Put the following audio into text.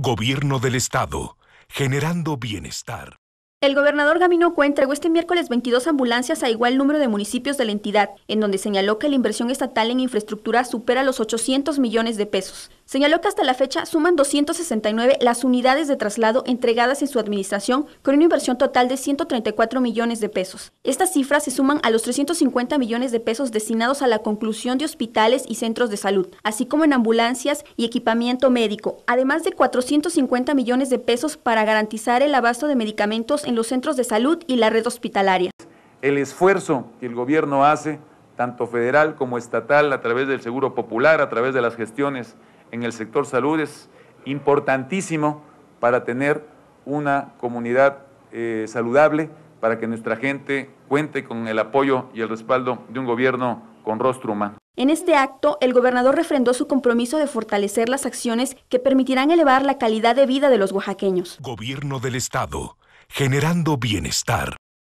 Gobierno del Estado, generando bienestar. El gobernador Gamino entregó este miércoles 22 ambulancias a igual número de municipios de la entidad, en donde señaló que la inversión estatal en infraestructura supera los 800 millones de pesos. Señaló que hasta la fecha suman 269 las unidades de traslado entregadas en su administración con una inversión total de 134 millones de pesos. Estas cifras se suman a los 350 millones de pesos destinados a la conclusión de hospitales y centros de salud, así como en ambulancias y equipamiento médico, además de 450 millones de pesos para garantizar el abasto de medicamentos en los centros de salud y la red hospitalaria. El esfuerzo que el gobierno hace, tanto federal como estatal, a través del Seguro Popular, a través de las gestiones en el sector salud es importantísimo para tener una comunidad eh, saludable, para que nuestra gente cuente con el apoyo y el respaldo de un gobierno con rostro humano. En este acto, el gobernador refrendó su compromiso de fortalecer las acciones que permitirán elevar la calidad de vida de los oaxaqueños. Gobierno del Estado, generando bienestar.